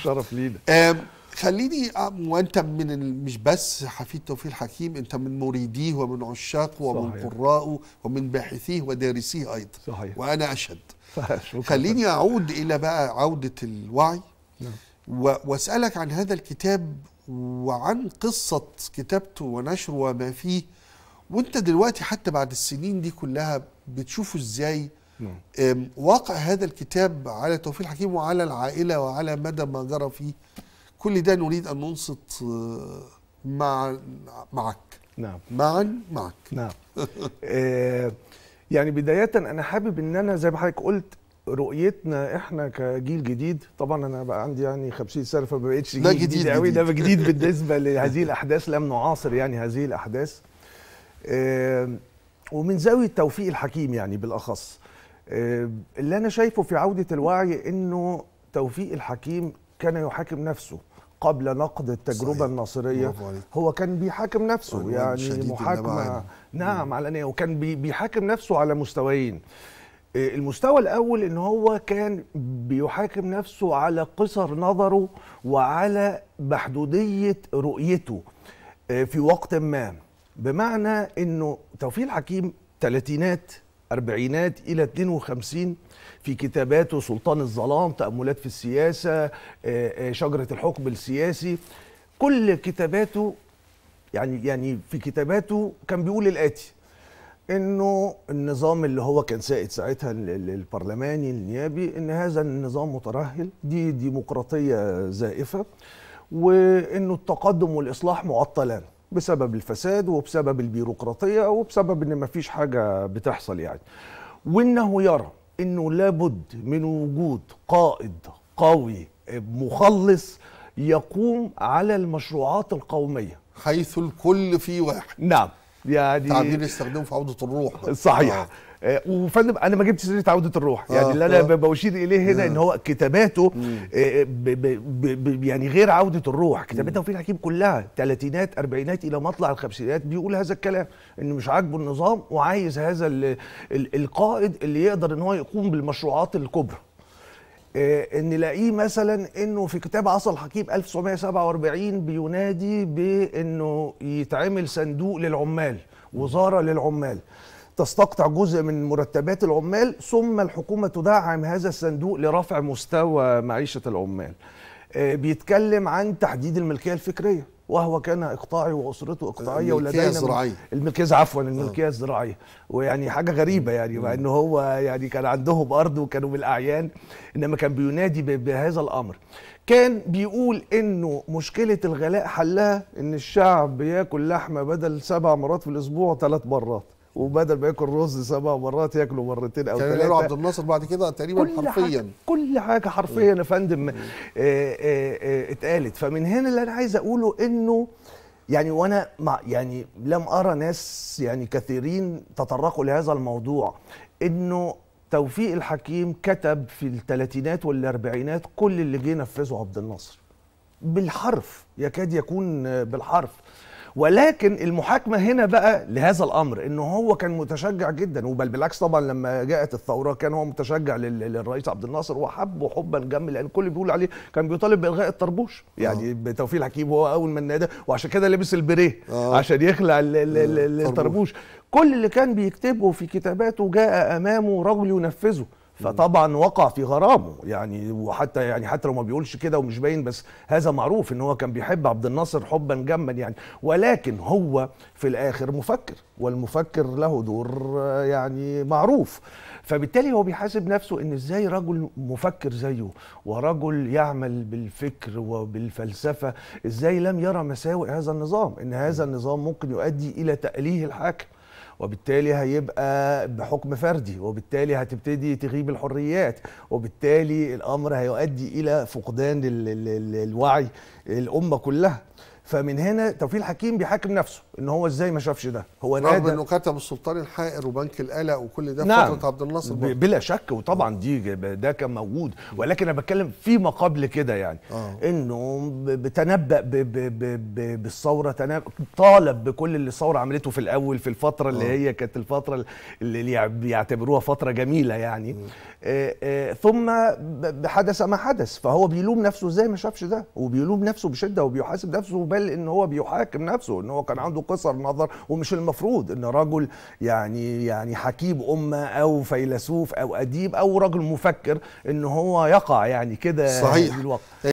الشرف لينا خليني وانت من مش بس حفيد توفيق الحكيم انت من مريديه ومن عشاقه ومن قرائه ومن باحثيه ودارسيه ايضا صحيح. وانا اشهد خليني اعود الى بقى عوده الوعي نعم. واسالك عن هذا الكتاب وعن قصه كتابته ونشره وما فيه وانت دلوقتي حتى بعد السنين دي كلها بتشوفه ازاي نعم. واقع هذا الكتاب على توفيق الحكيم وعلى العائلة وعلى مدى ما جرى فيه كل ده نريد أن ننصت مع آه، معك نعم معا معك نعم آه، يعني بداية أنا حابب إن أنا زي ما حضرتك قلت رؤيتنا احنا كجيل جديد طبعا انا بقى عندي يعني 50 سنه فما بقتش جيل جديد, قوي ده جديد بالنسبه لهذه الاحداث لم نعاصر يعني هذه الاحداث آه، ومن زاويه توفيق الحكيم يعني بالاخص آه، اللي انا شايفه في عوده الوعي انه توفيق الحكيم كان يحاكم نفسه قبل نقد التجربه صحيح. الناصريه هو كان بيحاكم نفسه يعني محاكمه نعم علنيه وكان بيحاكم نفسه على مستويين آه، المستوى الاول ان هو كان بيحاكم نفسه على قصر نظره وعلى محدوديه رؤيته آه، في وقت ما بمعنى انه توفيق الحكيم ثلاثينات الأربعينات إلى 52 في كتاباته سلطان الظلام تأملات في السياسة آه، آه، شجرة الحكم السياسي كل كتاباته يعني يعني في كتاباته كان بيقول الآتي انه النظام اللي هو كان سائد ساعتها البرلماني النيابي ان هذا النظام مترهل دي ديمقراطيه زائفه وانه التقدم والاصلاح معطلان بسبب الفساد وبسبب البيروقراطيه وبسبب ان مفيش حاجه بتحصل يعني وانه يرى انه لابد من وجود قائد قوي مخلص يقوم على المشروعات القوميه حيث الكل في واحد نعم يعني تعبير يستخدمه في عوده الروح صحيح آه. آه. وفندم انا ما جبتش سيره عوده الروح يعني آه. اللي انا آه. بشير اليه هنا آه. ان هو كتاباته آه ب ب ب يعني غير عوده الروح كتابات في الحكيم كلها ثلاثينات اربعينات الى مطلع الخمسينات بيقول هذا الكلام انه مش عاجبه النظام وعايز هذا القائد اللي يقدر ان هو يقوم بالمشروعات الكبرى آه، ان نلاقيه مثلا انه في كتاب عصا الحكيم 1947 بينادي بانه يتعمل صندوق للعمال وزاره للعمال تستقطع جزء من مرتبات العمال ثم الحكومه تدعم هذا الصندوق لرفع مستوى معيشه العمال آه، بيتكلم عن تحديد الملكيه الفكريه وهو كان اقطاعي واسرته اقطاعيه ولدينا الزراعيه الملكيه عفوا الملكيه آه. الزراعيه ويعني حاجه غريبه يعني مع ان هو يعني كان عندهم ارض وكانوا من الاعيان انما كان بينادي بهذا الامر كان بيقول انه مشكله الغلاء حلها ان الشعب بياكل لحمه بدل سبع مرات في الاسبوع ثلاث مرات وبدل ما ياكل رز سبع مرات ياكله مرتين او ثلاثه كان عبد الناصر بعد كده تقريبا كل حرفيا حاجة كل حاجه حرفيا يا فندم آه، آه، آه، اتقالت فمن هنا اللي انا عايز اقوله انه يعني وانا مع يعني لم ارى ناس يعني كثيرين تطرقوا لهذا الموضوع انه توفيق الحكيم كتب في الثلاثينات والاربعينات كل اللي جه نفذه عبد الناصر بالحرف يكاد يكون بالحرف ولكن المحاكمه هنا بقى لهذا الامر ان هو كان متشجع جدا وبل بالعكس طبعا لما جاءت الثوره كان هو متشجع للرئيس عبد الناصر وحبه حبا جما لان كل بيقول عليه كان بيطالب بالغاء الطربوش يعني آه. بتوفيق الحكيم وهو اول من نادى وعشان كده لبس البريه آه. عشان يخلع آه. الطربوش كل اللي كان بيكتبه في كتاباته جاء امامه رجل ينفذه فطبعا وقع في غرامه يعني وحتى يعني حتى لو ما بيقولش كده ومش باين بس هذا معروف ان هو كان بيحب عبد الناصر حبا جما يعني ولكن هو في الاخر مفكر والمفكر له دور آه، يعني معروف فبالتالي هو بيحاسب نفسه ان ازاي رجل مفكر زيه ورجل يعمل بالفكر وبالفلسفه ازاي لم يرى مساوئ هذا النظام ان هذا النظام ممكن يؤدي الى تاليه الحاكم وبالتالي هيبقى بحكم فردي وبالتالي هتبتدي تغيب الحريات وبالتالي الامر هيؤدي الى فقدان الوعي الامه كلها فمن هنا توفيق الحكيم بيحاكم نفسه ان هو ازاي ما شافش ده هو رغم انه كتب السلطان الحائر وبنك القلق وكل ده نعم. فتره عبد الناصر برضه. بلا شك وطبعا دي ده كان موجود ولكن انا بتكلم فيما قبل كده يعني آه. انه بتنبأ ب ب ب ب بالثوره تنب... طالب بكل اللي الثوره عملته في الاول في الفتره آه. اللي هي كانت الفتره اللي بيعتبروها فتره جميله يعني آه آه ثم حدث ما حدث فهو بيلوم نفسه ازاي ما شافش ده وبيلوم نفسه بشده وبيحاسب نفسه بل ان هو بيحاكم نفسه ان هو كان عنده قصر نظر ومش المفروض ان رجل يعني يعني حكيم امه او فيلسوف او اديب او رجل مفكر ان هو يقع يعني كده صحيح الوقت